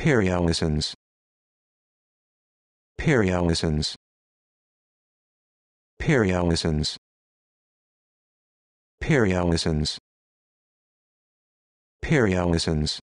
Periodicins. Periodicins. Periodicins. Periodicins. Periodicins.